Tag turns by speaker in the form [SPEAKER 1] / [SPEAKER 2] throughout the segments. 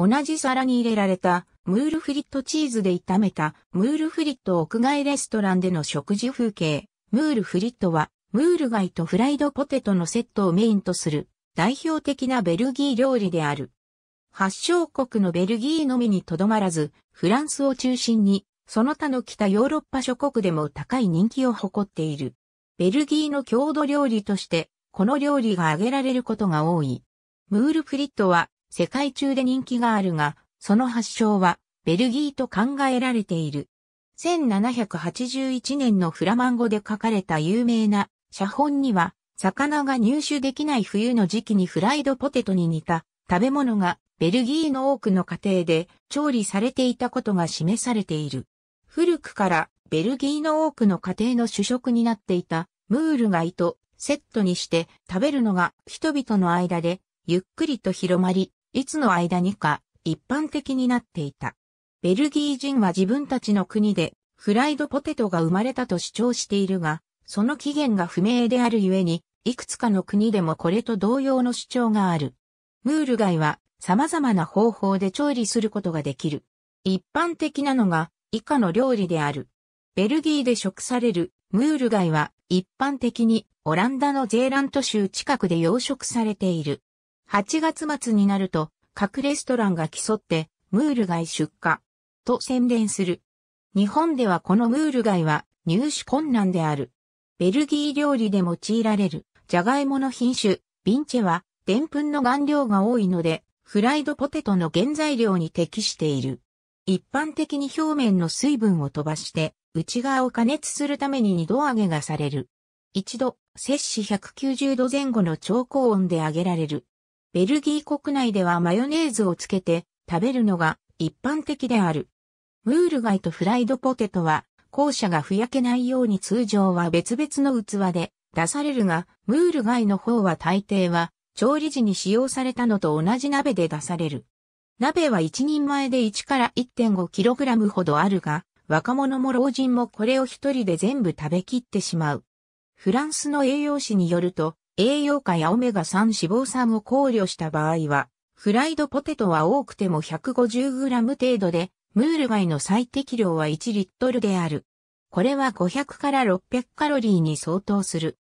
[SPEAKER 1] 同じ皿に入れられたムールフリットチーズで炒めたムールフリット屋外レストランでの食事風景。ムールフリットはムール貝とフライドポテトのセットをメインとする代表的なベルギー料理である。発祥国のベルギーのみにとどまらず、フランスを中心に、その他の北ヨーロッパ諸国でも高い人気を誇っている。ベルギーの郷土料理として、この料理が挙げられることが多い。ムールフリットは、世界中で人気があるが、その発祥はベルギーと考えられている。1781年のフラマン語で書かれた有名な写本には、魚が入手できない冬の時期にフライドポテトに似た食べ物がベルギーの多くの家庭で調理されていたことが示されている。古くからベルギーの多くの家庭の主食になっていたムール貝とセットにして食べるのが人々の間でゆっくりと広まり、いつの間にか一般的になっていた。ベルギー人は自分たちの国でフライドポテトが生まれたと主張しているが、その起源が不明であるゆえに、いくつかの国でもこれと同様の主張がある。ムール貝は様々な方法で調理することができる。一般的なのが以下の料理である。ベルギーで食されるムール貝は一般的にオランダのゼーラント州近くで養殖されている。8月末になると、各レストランが競って、ムール貝出荷、と宣伝する。日本ではこのムール貝は入手困難である。ベルギー料理で用いられる、ジャガイモの品種、ビンチェは、でんぷんの顔料が多いので、フライドポテトの原材料に適している。一般的に表面の水分を飛ばして、内側を加熱するために二度揚げがされる。一度、摂氏190度前後の超高温で揚げられる。ベルギー国内ではマヨネーズをつけて食べるのが一般的である。ムール貝とフライドポテトは、校舎がふやけないように通常は別々の器で出されるが、ムール貝の方は大抵は、調理時に使用されたのと同じ鍋で出される。鍋は1人前で1から 1.5kg ほどあるが、若者も老人もこれを一人で全部食べきってしまう。フランスの栄養士によると、栄養価やオメガ3脂肪酸を考慮した場合は、フライドポテトは多くても 150g 程度で、ムール貝の最適量は1リットルである。これは500から600カロリーに相当する。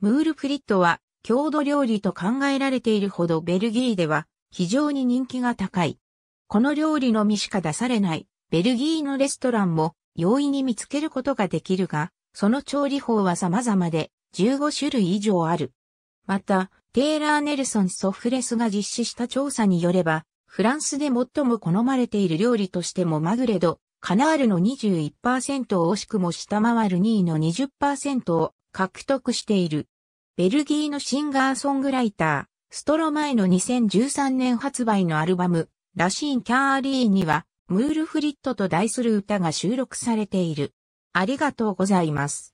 [SPEAKER 1] ムールフリットは郷土料理と考えられているほどベルギーでは非常に人気が高い。この料理のみしか出されないベルギーのレストランも容易に見つけることができるが、その調理法は様々で15種類以上ある。また、テイラー・ネルソン・ソフレスが実施した調査によれば、フランスで最も好まれている料理としてもマグレド、カナールの21%を惜しくも下回る2位の20%を獲得している。ベルギーのシンガーソングライター、ストロマイの2013年発売のアルバム、ラシーン・キャーリーには、ムールフリットと題する歌が収録されている。ありがとうございます。